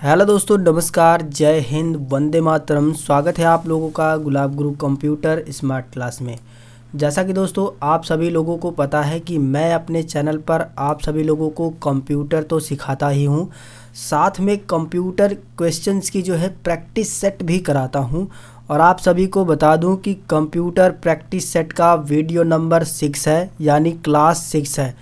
hello दोस्तों नमस्कार जय हिंद वंदे मातरम स्वागत है आप लोगों का गुलाब गुरु कंप्यूटर स्मार्ट क्लास में जैसा कि दोस्तों आप सभी लोगों को पता है कि मैं अपने चैनल पर आप सभी लोगों को कंप्यूटर तो सिखाता ही हूँ साथ में कंप्यूटर क्वेश्चंस की जो है प्रैक्टिस सेट भी कराता हूँ और आप सभी को बता दूं कि कंप्यूटर प्रैक्टिस सेट का वीडियो नंबर सिक्स है यानी क्लास सिक्स है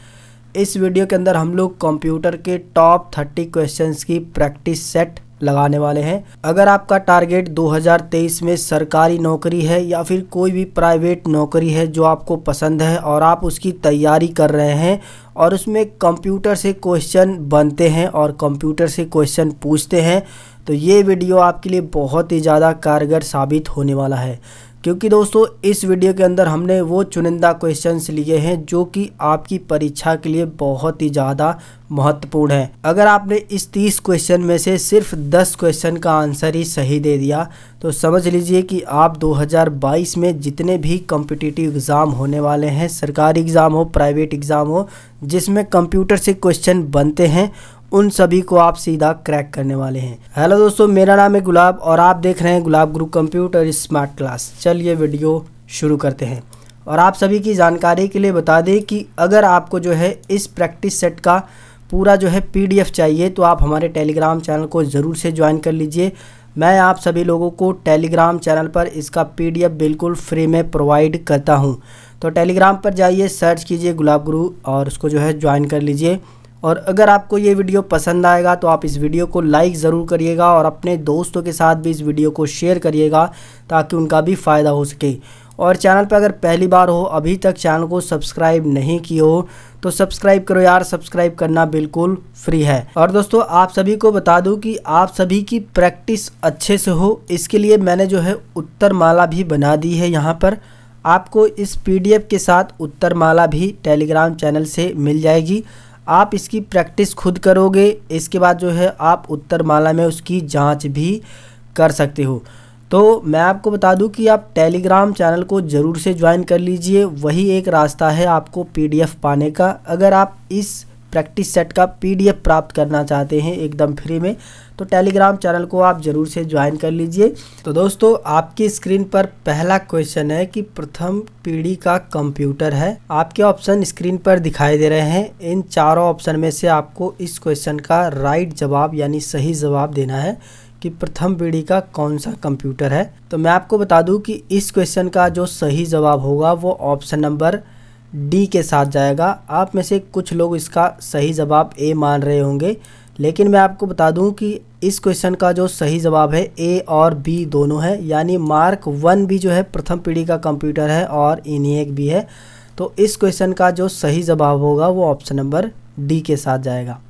इस वीडियो के अंदर हम लोग कंप्यूटर के टॉप थर्टी क्वेश्चन की प्रैक्टिस सेट लगाने वाले हैं अगर आपका टारगेट 2023 में सरकारी नौकरी है या फिर कोई भी प्राइवेट नौकरी है जो आपको पसंद है और आप उसकी तैयारी कर रहे हैं और उसमें कंप्यूटर से क्वेश्चन बनते हैं और कंप्यूटर से क्वेश्चन पूछते हैं तो ये वीडियो आपके लिए बहुत ही ज़्यादा कारगर साबित होने वाला है क्योंकि दोस्तों इस वीडियो के अंदर हमने वो चुनिंदा क्वेश्चंस लिए हैं जो कि आपकी परीक्षा के लिए बहुत ही ज़्यादा महत्वपूर्ण है अगर आपने इस तीस क्वेश्चन में से सिर्फ दस क्वेश्चन का आंसर ही सही दे दिया तो समझ लीजिए कि आप 2022 में जितने भी कॉम्पिटिटिव एग्ज़ाम होने वाले हैं सरकारी एग्ज़ाम हो प्राइवेट एग्ज़ाम हो जिसमें कंप्यूटर से क्वेश्चन बनते हैं उन सभी को आप सीधा क्रैक करने वाले हैं हेलो दोस्तों मेरा नाम है गुलाब और आप देख रहे हैं Gulab Guru computer smart class चलिए वीडियो शुरू करते हैं और आप सभी की जानकारी के लिए बता दें कि अगर आपको जो है इस प्रैक्टिस सेट का पूरा जो है पीडीएफ चाहिए तो आप हमारे टेलीग्राम चैनल को ज़रूर से ज्वाइन कर लीजिए मैं आप सभी लोगों को टेलीग्राम चैनल पर इसका पीडीएफ बिल्कुल फ्री में प्रोवाइड करता हूं तो टेलीग्राम पर जाइए सर्च कीजिए गुलाब गुरु और उसको जो है ज्वाइन कर लीजिए और अगर आपको ये वीडियो पसंद आएगा तो आप इस वीडियो को लाइक ज़रूर करिएगा और अपने दोस्तों के साथ भी इस वीडियो को शेयर करिएगा ताकि उनका भी फ़ायदा हो सके और चैनल पर अगर पहली बार हो अभी तक चैनल को सब्सक्राइब नहीं किया हो तो सब्सक्राइब करो यार सब्सक्राइब करना बिल्कुल फ्री है और दोस्तों आप सभी को बता दूं कि आप सभी की प्रैक्टिस अच्छे से हो इसके लिए मैंने जो है उत्तर माला भी बना दी है यहाँ पर आपको इस पीडीएफ के साथ उत्तर माला भी टेलीग्राम चैनल से मिल जाएगी आप इसकी प्रैक्टिस खुद करोगे इसके बाद जो है आप उत्तर माला में उसकी जांच भी कर सकते हो तो मैं आपको बता दूं कि आप टेलीग्राम चैनल को ज़रूर से ज्वाइन कर लीजिए वही एक रास्ता है आपको पीडीएफ पाने का अगर आप इस प्रैक्टिस सेट का पीडीएफ प्राप्त करना चाहते हैं एकदम फ्री में तो टेलीग्राम चैनल को आप ज़रूर से ज्वाइन कर लीजिए तो दोस्तों आपकी स्क्रीन पर पहला क्वेश्चन है कि प्रथम पीढ़ी का कंप्यूटर है आपके ऑप्शन स्क्रीन पर दिखाई दे रहे हैं इन चारों ऑप्शन में से आपको इस क्वेश्चन का राइट जवाब यानी सही जवाब देना है कि प्रथम पीढ़ी का कौन सा कंप्यूटर है तो मैं आपको बता दूं कि इस क्वेश्चन का जो सही जवाब होगा वो ऑप्शन नंबर डी के साथ जाएगा आप में से कुछ लोग इसका सही जवाब ए मान रहे होंगे लेकिन मैं आपको बता दूं कि इस क्वेश्चन का जो सही जवाब है ए और बी दोनों है यानी मार्क वन भी जो है प्रथम पीढ़ी का कंप्यूटर है और एक भी है तो इस क्वेश्चन का जो सही जवाब होगा वो ऑप्शन नंबर डी के साथ जाएगा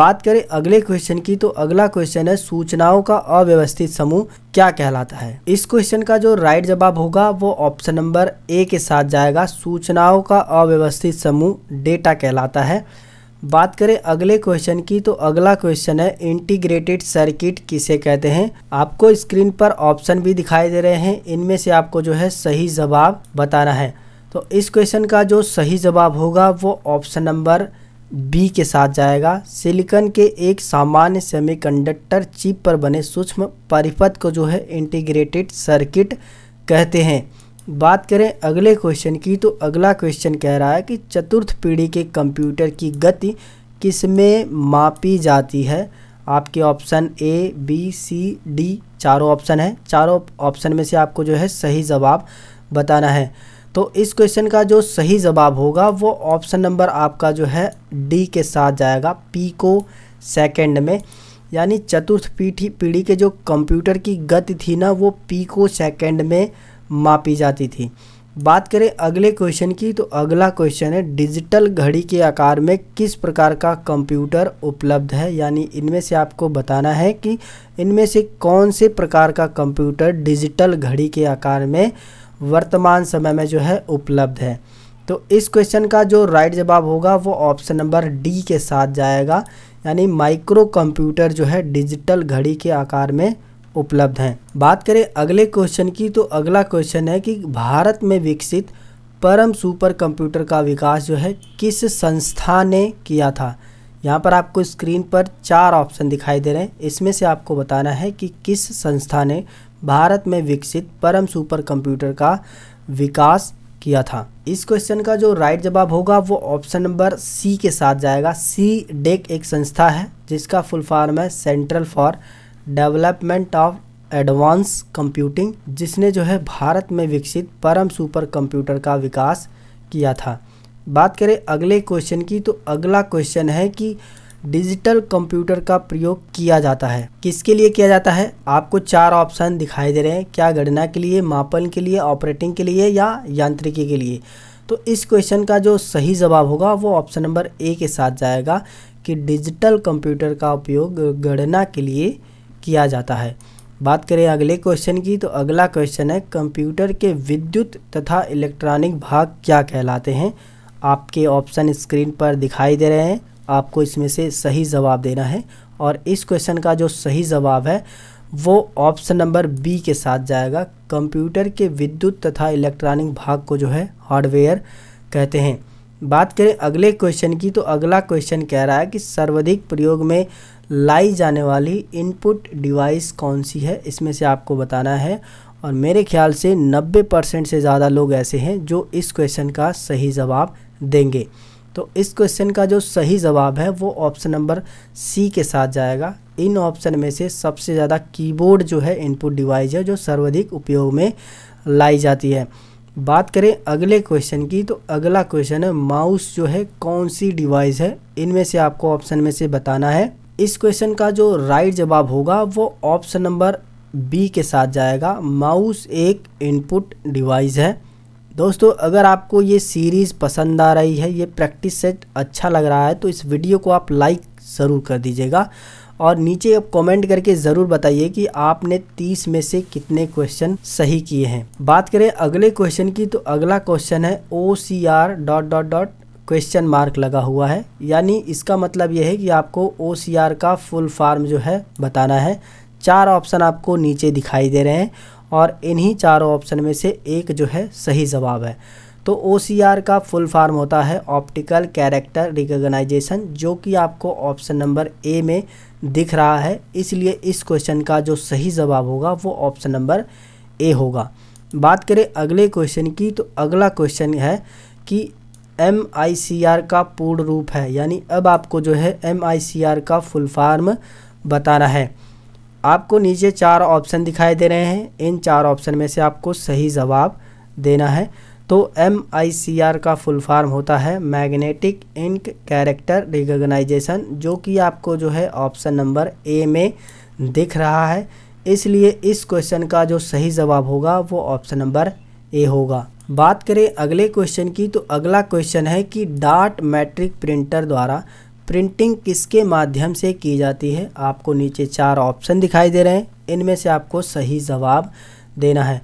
बात करें अगले क्वेश्चन की तो अगला क्वेश्चन है सूचनाओं का अव्यवस्थित समूह क्या कहलाता है इस क्वेश्चन का जो राइट जवाब होगा वो ऑप्शन नंबर ए के साथ जाएगा सूचनाओं का अव्यवस्थित समूह डेटा कहलाता है बात करें अगले क्वेश्चन की तो अगला क्वेश्चन है इंटीग्रेटेड सर्किट किसे कहते हैं आपको स्क्रीन पर ऑप्शन भी दिखाई दे रहे हैं इनमें से आपको जो है सही जवाब बताना है तो इस क्वेश्चन का जो सही जवाब होगा वो ऑप्शन नंबर बी के साथ जाएगा सिलिकन के एक सामान्य सेमीकंडक्टर चिप पर बने सूक्ष्म परिपथ को जो है इंटीग्रेटेड सर्किट कहते हैं बात करें अगले क्वेश्चन की तो अगला क्वेश्चन कह रहा है कि चतुर्थ पीढ़ी के कंप्यूटर की गति किस में मापी जाती है आपके option A B C D चारों ऑप्शन है चारों ऑप्शन में से आपको जो है सही जवाब बताना है तो इस क्वेश्चन का जो सही जवाब होगा वो ऑप्शन नंबर आपका जो है डी के साथ जाएगा पी को सेकेंड में यानी चतुर्थ पीढ़ी पीढ़ी के जो कंप्यूटर की गति थी ना वो पी को सेकेंड में मापी जाती थी बात करें अगले क्वेश्चन की तो अगला क्वेश्चन है डिजिटल घड़ी के आकार में किस प्रकार का कंप्यूटर उपलब्ध है यानी इनमें से आपको बताना है कि इनमें से कौन से प्रकार का कंप्यूटर डिजिटल घड़ी के आकार में वर्तमान समय में जो है उपलब्ध है तो इस क्वेश्चन का जो राइट जवाब होगा वो ऑप्शन नंबर डी के साथ जाएगा यानी माइक्रो कंप्यूटर जो है डिजिटल घड़ी के आकार में उपलब्ध हैं बात करें अगले क्वेश्चन की तो अगला क्वेश्चन है कि भारत में विकसित परम सुपर कंप्यूटर का विकास जो है किस संस्था ने किया था यहाँ पर आपको स्क्रीन पर चार ऑप्शन दिखाई दे रहे हैं इसमें से आपको बताना है कि किस संस्था ने भारत में विकसित परम सुपर कंप्यूटर का विकास किया था इस क्वेश्चन का जो राइट जवाब होगा वो ऑप्शन नंबर सी के साथ जाएगा सी डेक e एक संस्था है जिसका फुल फॉर्म है central for development of advance computing जिसने जो है भारत में विकसित परम सुपर कंप्यूटर का विकास किया था बात करें अगले क्वेश्चन की तो अगला क्वेश्चन है कि डिजिटल कंप्यूटर का प्रयोग किया जाता है किसके लिए किया जाता है आपको चार ऑप्शन दिखाई दे रहे हैं क्या गणना के लिए मापन के लिए ऑपरेटिंग के लिए या यांत्रिकी के लिए तो इस क्वेश्चन का जो सही जवाब होगा वो ऑप्शन नंबर ए के साथ जाएगा कि डिजिटल कंप्यूटर का उपयोग गणना के लिए किया जाता है बात करें अगले क्वेश्चन की तो अगला क्वेश्चन है कंप्यूटर के विद्युत तथा इलेक्ट्रॉनिक भाग क्या कहलाते हैं आपके ऑप्शन स्क्रीन पर दिखाई दे रहे हैं आपको इसमें से सही जवाब देना है और इस क्वेश्चन का जो सही जवाब है वो ऑप्शन नंबर बी के साथ जाएगा कंप्यूटर के विद्युत तथा इलेक्ट्रॉनिक भाग को जो है हार्डवेयर कहते हैं बात करें अगले क्वेश्चन की तो अगला क्वेश्चन कह रहा है कि सर्वाधिक प्रयोग में लाई जाने वाली इनपुट डिवाइस कौन सी है इसमें से आपको बताना है और मेरे ख्याल से 90 परसेंट से ज़्यादा लोग ऐसे हैं जो इस क्वेश्चन का सही जवाब देंगे तो इस क्वेश्चन का जो सही जवाब है वो ऑप्शन नंबर सी के साथ जाएगा इन ऑप्शन में से सबसे ज़्यादा कीबोर्ड जो है इनपुट डिवाइस है जो सर्वाधिक उपयोग में लाई जाती है बात करें अगले क्वेश्चन की तो अगला क्वेश्चन है माउस जो है कौन सी डिवाइस है इनमें से आपको ऑप्शन में से बताना है इस क्वेश्चन का जो राइट जवाब होगा वो ऑप्शन नंबर बी के साथ जाएगा माउस एक इनपुट डिवाइस है दोस्तों अगर आपको ये सीरीज़ पसंद आ रही है ये प्रैक्टिस सेट अच्छा लग रहा है तो इस वीडियो को आप लाइक ज़रूर कर दीजिएगा और नीचे आप कमेंट करके ज़रूर बताइए कि आपने 30 में से कितने क्वेश्चन सही किए हैं बात करें अगले क्वेश्चन की तो अगला क्वेश्चन है O C R dot dot dot question mark लगा हुआ है यानी इसका मतलब यह है कि आपको ओ का फुल फार्म जो है बताना है चार ऑप्शन आपको नीचे दिखाई दे रहे हैं और इन्हीं चारों ऑप्शन में से एक जो है सही जवाब है तो ओ का फुल फार्म होता है ऑप्टिकल कैरेक्टर रिकोगनाइजेशन जो कि आपको ऑप्शन नंबर ए में दिख रहा है इसलिए इस क्वेश्चन का जो सही जवाब होगा वो ऑप्शन नंबर ए होगा बात करें अगले क्वेश्चन की तो अगला क्वेश्चन है कि एम आई सी आर का पूर्ण रूप है यानी अब आपको जो है एम आई सी आर का फुल फार्म बताना है आपको नीचे चार ऑप्शन दिखाई दे रहे हैं इन चार ऑप्शन में से आपको सही जवाब देना है तो एम आई सी आर का फुल फार्म होता है मैग्नेटिक इंक कैरेक्टर रिकगनाइजेशन जो कि आपको जो है ऑप्शन नंबर ए में दिख रहा है इसलिए इस क्वेश्चन का जो सही जवाब होगा वो ऑप्शन नंबर ए होगा बात करें अगले क्वेश्चन की तो अगला क्वेश्चन है कि डाट मैट्रिक प्रिंटर द्वारा प्रिंटिंग किसके माध्यम से की जाती है आपको नीचे चार ऑप्शन दिखाई दे रहे हैं इनमें से आपको सही जवाब देना है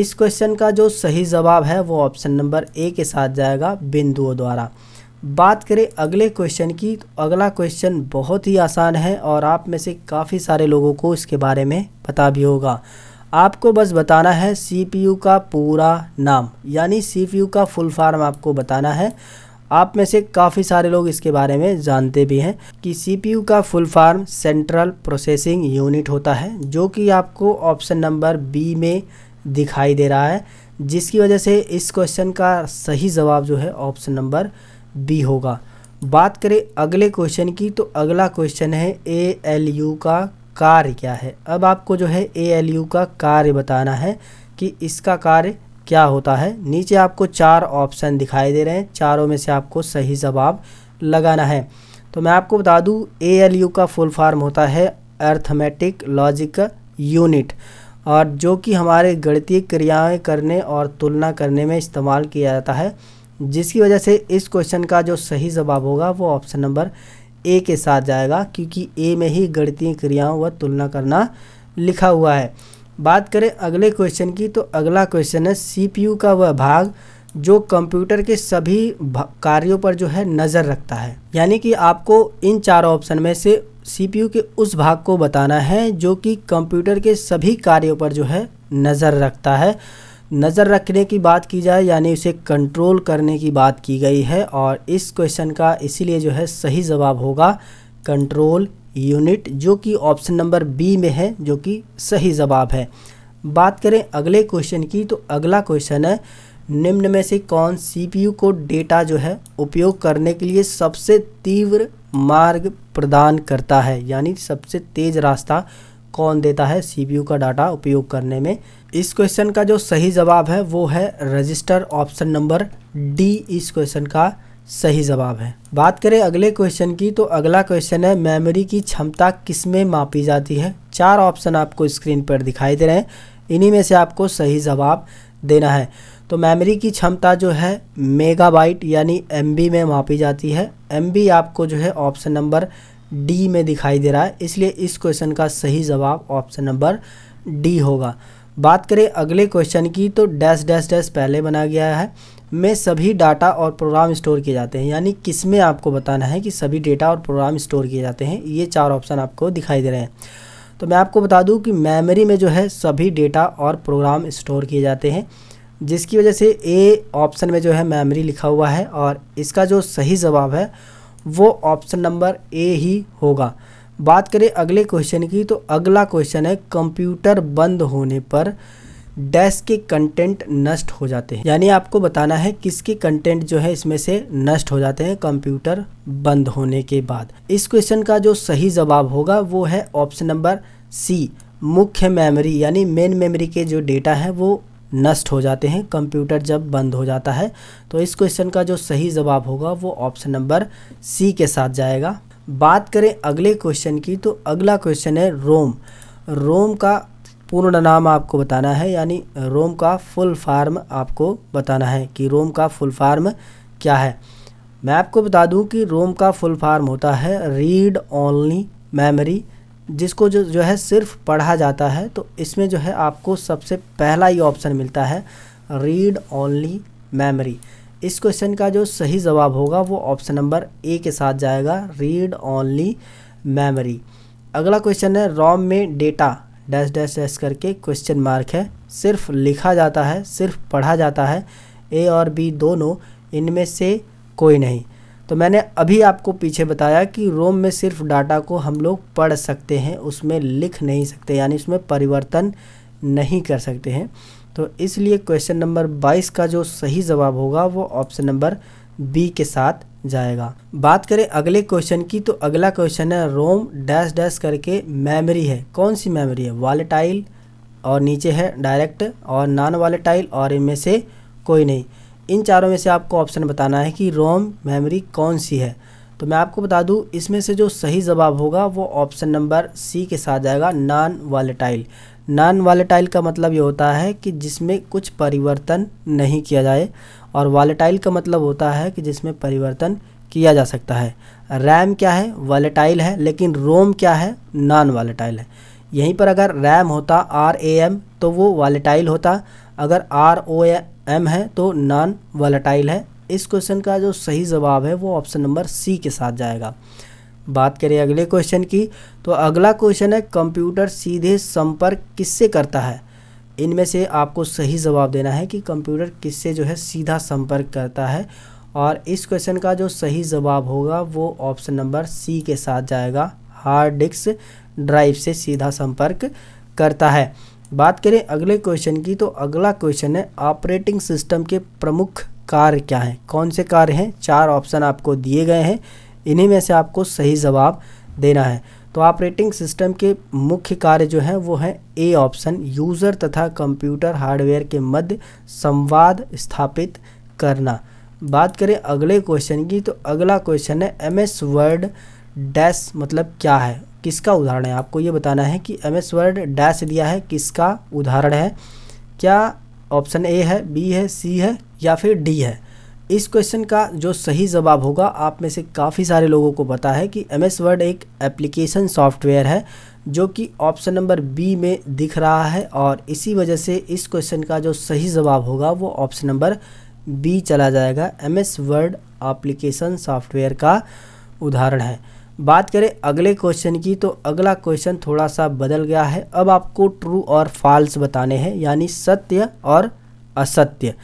इस क्वेश्चन का जो सही जवाब है वो ऑप्शन नंबर ए के साथ जाएगा बिंदुओं द्वारा बात करें अगले क्वेश्चन की तो अगला क्वेश्चन बहुत ही आसान है और आप में से काफ़ी सारे लोगों को इसके बारे में पता भी होगा आपको बस बताना है सीपीयू का पूरा नाम यानी सीपीयू का फुल फार्म आपको बताना है आप में से काफ़ी सारे लोग इसके बारे में जानते भी हैं कि सीपीयू का full form central processing unit होता है जो कि आपको ऑप्शन नंबर बी में दिखाई दे रहा है जिसकी वजह से इस क्वेश्चन का सही जवाब जो है ऑप्शन नंबर बी होगा बात करें अगले क्वेश्चन की तो अगला क्वेश्चन है ए एल यू का कार्य क्या है अब आपको जो है ए एल यू का कार्य बताना है कि इसका कार्य क्या होता है नीचे आपको चार ऑप्शन दिखाई दे रहे हैं चारों में से आपको सही जवाब लगाना है तो मैं आपको बता दूं ए एल यू का फुल फॉर्म होता है अर्थमेटिक लॉजिक यूनिट और जो कि हमारे गणितीय क्रियाएं करने और तुलना करने में इस्तेमाल किया जाता है जिसकी वजह से इस क्वेश्चन का जो सही जवाब होगा वो ऑप्शन नंबर ए के साथ जाएगा क्योंकि ए में ही गणितीय क्रियाओं व तुलना करना लिखा हुआ है बात करें अगले क्वेश्चन की तो अगला क्वेश्चन है सीपीयू का वह भाग जो कंप्यूटर के सभी कार्यों पर जो है नज़र रखता है यानी कि आपको इन चार ऑप्शन में से सीपीयू के उस भाग को बताना है जो कि कंप्यूटर के सभी कार्यों पर जो है नज़र रखता है नज़र रखने की बात की जाए यानी उसे कंट्रोल करने की बात की गई है और इस क्वेश्चन का इसीलिए जो है सही जवाब होगा कंट्रोल यूनिट जो कि ऑप्शन नंबर बी में है जो कि सही जवाब है बात करें अगले क्वेश्चन की तो अगला क्वेश्चन है निम्न में से कौन सीपीयू को डेटा जो है उपयोग करने के लिए सबसे तीव्र मार्ग प्रदान करता है यानी सबसे तेज़ रास्ता कौन देता है सीपीयू का डाटा उपयोग करने में इस क्वेश्चन का जो सही जवाब है वो है रजिस्टर ऑप्शन नंबर डी इस क्वेश्चन का सही जवाब है बात करें अगले क्वेश्चन की तो अगला क्वेश्चन है मेमोरी की क्षमता किसमें मापी जाती है चार ऑप्शन आपको स्क्रीन पर दिखाई दे रहे हैं इन्हीं में से आपको सही जवाब देना है तो मेमोरी की क्षमता जो है मेगाबाइट यानी एमबी में मापी जाती है एमबी आपको जो है ऑप्शन नंबर डी में दिखाई दे रहा है इसलिए इस क्वेश्चन का सही जवाब ऑप्शन नंबर डी होगा बात करें अगले क्वेश्चन की तो डैश डैश डैश पहले बना गया है में सभी डाटा और प्रोग्राम स्टोर किए जाते हैं यानी किस में आपको बताना है कि सभी डेटा और प्रोग्राम स्टोर किए जाते हैं ये चार ऑप्शन आपको दिखाई दे रहे हैं तो मैं आपको बता दूं कि मेमोरी में जो है सभी डेटा और प्रोग्राम स्टोर किए जाते हैं जिसकी वजह से ए ऑप्शन में जो है मेमोरी लिखा हुआ है और इसका जो सही जवाब है वो ऑप्शन नंबर ए ही होगा बात करें अगले क्वेश्चन की तो अगला क्वेश्चन है कंप्यूटर बंद होने पर डैश के कंटेंट नष्ट हो जाते हैं यानी आपको बताना है किसके कंटेंट जो है इसमें से नष्ट हो जाते हैं कंप्यूटर बंद होने के बाद इस क्वेश्चन का जो सही जवाब होगा वो है ऑप्शन नंबर सी मुख्य मेमोरी यानी मेन मेमोरी के जो डेटा है वो नष्ट हो जाते हैं कंप्यूटर जब बंद हो जाता है तो इस क्वेश्चन का जो सही जवाब होगा वो ऑप्शन नंबर सी के साथ जाएगा बात करें अगले क्वेश्चन की तो अगला क्वेश्चन है रोम रोम का पूर्ण नाम आपको बताना है यानी रोम का फुल फार्म आपको बताना है कि रोम का फुल फार्म क्या है मैं आपको बता दूं कि रोम का फुल फार्म होता है रीड ओनली मेमोरी जिसको जो जो है सिर्फ पढ़ा जाता है तो इसमें जो है आपको सबसे पहला ही ऑप्शन मिलता है रीड ओनली मेमोरी इस क्वेश्चन का जो सही जवाब होगा वो ऑप्शन नंबर ए के साथ जाएगा रीड ओनली मेमोरी अगला क्वेश्चन है रॉम में डेटा डैश डैश डैश करके क्वेश्चन मार्क है सिर्फ लिखा जाता है सिर्फ पढ़ा जाता है ए और बी दोनों इनमें से कोई नहीं तो मैंने अभी आपको पीछे बताया कि रोम में सिर्फ डाटा को हम लोग पढ़ सकते हैं उसमें लिख नहीं सकते यानी उसमें परिवर्तन नहीं कर सकते हैं तो इसलिए क्वेश्चन नंबर 22 का जो सही जवाब होगा वो ऑप्शन नंबर बी के साथ जाएगा बात करें अगले क्वेश्चन की तो अगला क्वेश्चन है रोम डैश डैश करके मेमोरी है कौन सी मेमोरी है वॉलेटाइल और नीचे है डायरेक्ट और नॉन वॉलेटाइल और इनमें से कोई नहीं इन चारों में से आपको ऑप्शन बताना है कि रोम मेमोरी कौन सी है तो मैं आपको बता दूं इसमें से जो सही जवाब होगा वो ऑप्शन नंबर सी के साथ जाएगा नॉन वॉलेटाइल नॉन वॉलेटाइल का मतलब ये होता है कि जिसमें कुछ परिवर्तन नहीं किया जाए और वॉलेटाइल का मतलब होता है कि जिसमें परिवर्तन किया जा सकता है रैम क्या है वॉलेटाइल है लेकिन रोम क्या है नॉन वॉलेटाइल है यहीं पर अगर रैम होता आर ए एम तो वो वॉलेटाइल होता अगर आर ओ एम है तो नॉन वॉलेटाइल है इस क्वेश्चन का जो सही जवाब है वो ऑप्शन नंबर सी के साथ जाएगा बात करें अगले क्वेश्चन की तो अगला क्वेश्चन है कंप्यूटर सीधे संपर्क किससे करता है इनमें से आपको सही जवाब देना है कि कंप्यूटर किससे जो है सीधा संपर्क करता है और इस क्वेश्चन का जो सही जवाब होगा वो ऑप्शन नंबर सी के साथ जाएगा हार्ड डिस्क ड्राइव से सीधा संपर्क करता है बात करें अगले क्वेश्चन की तो अगला क्वेश्चन है ऑपरेटिंग सिस्टम के प्रमुख कार्य क्या हैं कौन से कार्य हैं चार ऑप्शन आपको दिए गए हैं इन्हीं में से आपको सही जवाब देना है तो ऑपरेटिंग सिस्टम के मुख्य कार्य जो हैं वो हैं ए ऑप्शन यूज़र तथा कंप्यूटर हार्डवेयर के मध्य संवाद स्थापित करना बात करें अगले क्वेश्चन की तो अगला क्वेश्चन है एम एस वर्ड डैश मतलब क्या है किसका उदाहरण है आपको ये बताना है कि एम एस वर्ड डैश दिया है किसका उदाहरण है क्या ऑप्शन ए है बी है सी है या फिर डी है इस क्वेश्चन का जो सही जवाब होगा आप में से काफ़ी सारे लोगों को पता है कि एम एस वर्ड एक एप्लीकेशन सॉफ्टवेयर है जो कि ऑप्शन नंबर बी में दिख रहा है और इसी वजह से इस क्वेश्चन का जो सही जवाब होगा वो ऑप्शन नंबर बी चला जाएगा M S word application software का उदाहरण है बात करें अगले क्वेश्चन की तो अगला क्वेश्चन थोड़ा सा बदल गया है अब आपको ट्रू और फॉल्स बताने हैं यानी सत्य और असत्य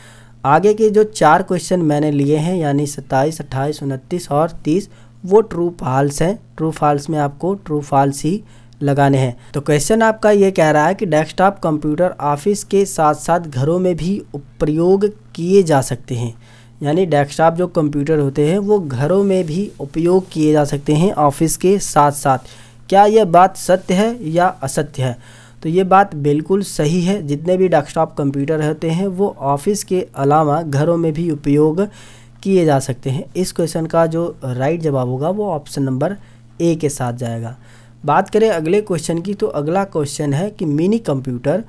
आगे के जो चार क्वेश्चन मैंने लिए हैं यानी सत्ताईस अट्ठाईस उनतीस और तीस वो ट्रू फॉल्स हैं ट्रू फॉल्स में आपको ट्रू फॉल्स ही लगाने हैं तो क्वेश्चन आपका ये कह रहा है कि डेस्कटॉप कंप्यूटर ऑफिस के साथ साथ घरों में भी प्रयोग किए जा सकते हैं यानी डेस्कटॉप जो कंप्यूटर होते हैं वो घरों में भी उपयोग किए जा सकते हैं ऑफिस के साथ साथ क्या यह बात सत्य है या असत्य है तो ये बात बिल्कुल सही है जितने भी डेस्कटॉप कंप्यूटर होते हैं वो ऑफिस के अलावा घरों में भी उपयोग किए जा सकते हैं इस क्वेश्चन का जो राइट जवाब होगा वो ऑप्शन नंबर ए के साथ जाएगा बात करें अगले क्वेश्चन की तो अगला क्वेश्चन है कि मिनी कंप्यूटर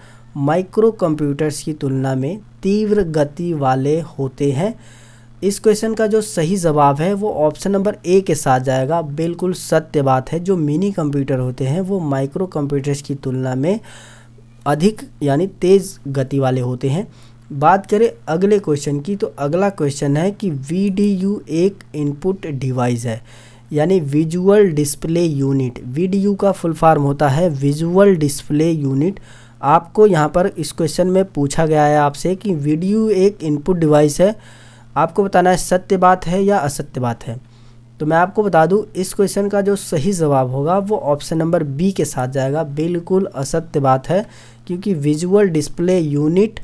माइक्रो कंप्यूटर्स की तुलना में तीव्र गति वाले होते हैं इस क्वेश्चन का जो सही जवाब है वो ऑप्शन नंबर ए के साथ जाएगा बिल्कुल सत्य बात है जो मिनी कंप्यूटर होते हैं वो माइक्रो कंप्यूटर्स की तुलना में अधिक यानी तेज़ गति वाले होते हैं बात करें अगले क्वेश्चन की तो अगला क्वेश्चन है कि वी एक इनपुट डिवाइस है यानी विजुअल डिस्प्ले यूनिट वी का फुल फॉर्म होता है विजुअल डिस्प्ले यूनिट आपको यहाँ पर इस क्वेश्चन में पूछा गया है आपसे कि वी एक इनपुट डिवाइस है आपको बताना है सत्य बात है या असत्य बात है तो मैं आपको बता दूं इस क्वेश्चन का जो सही जवाब होगा वो ऑप्शन नंबर बी के साथ जाएगा बिल्कुल असत्य बात है क्योंकि विजुअल डिस्प्ले यूनिट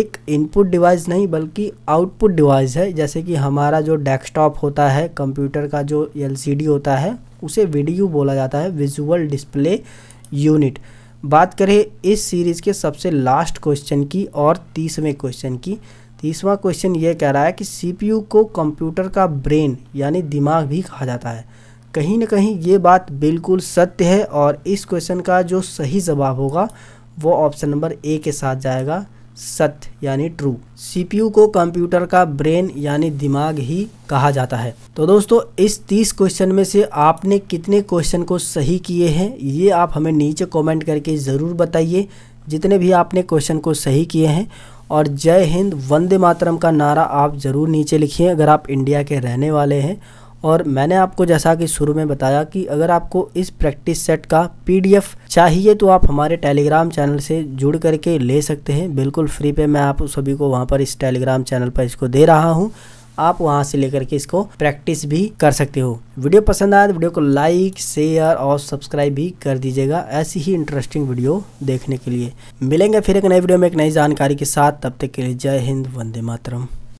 एक इनपुट डिवाइस नहीं बल्कि आउटपुट डिवाइस है जैसे कि हमारा जो डेस्कटॉप होता है कंप्यूटर का जो एलसीडी होता है उसे वीडियो बोला जाता है विजुअल डिस्प्ले यूनिट बात करें इस सीरीज़ के सबसे लास्ट क्वेश्चन की और तीसवें क्वेश्चन की तीसवा क्वेश्चन ये कह रहा है कि सीपीयू को कंप्यूटर का ब्रेन यानी दिमाग भी कहा जाता है कहीं ना कहीं ये बात बिल्कुल सत्य है और इस क्वेश्चन का जो सही जवाब होगा वो ऑप्शन नंबर ए के साथ जाएगा सत्य यानी ट्रू सीपीयू को कंप्यूटर का ब्रेन यानी दिमाग ही कहा जाता है तो दोस्तों इस तीस क्वेश्चन में से आपने कितने क्वेश्चन को सही किए हैं ये आप हमें नीचे कॉमेंट करके ज़रूर बताइए जितने भी आपने क्वेश्चन को सही किए हैं और जय हिंद वंदे मातरम का नारा आप ज़रूर नीचे लिखिए अगर आप इंडिया के रहने वाले हैं और मैंने आपको जैसा कि शुरू में बताया कि अगर आपको इस प्रैक्टिस सेट का पीडीएफ चाहिए तो आप हमारे टेलीग्राम चैनल से जुड़ करके ले सकते हैं बिल्कुल फ्री पे मैं आप सभी को वहाँ पर इस टेलीग्राम चैनल पर इसको दे रहा हूँ आप वहाँ से लेकर के इसको प्रैक्टिस भी कर सकते हो वीडियो पसंद आए तो वीडियो को लाइक शेयर और सब्सक्राइब भी कर दीजिएगा ऐसी ही इंटरेस्टिंग वीडियो देखने के लिए मिलेंगे फिर एक नए वीडियो में एक नई जानकारी के साथ तब तक के लिए जय हिंद वंदे मातरम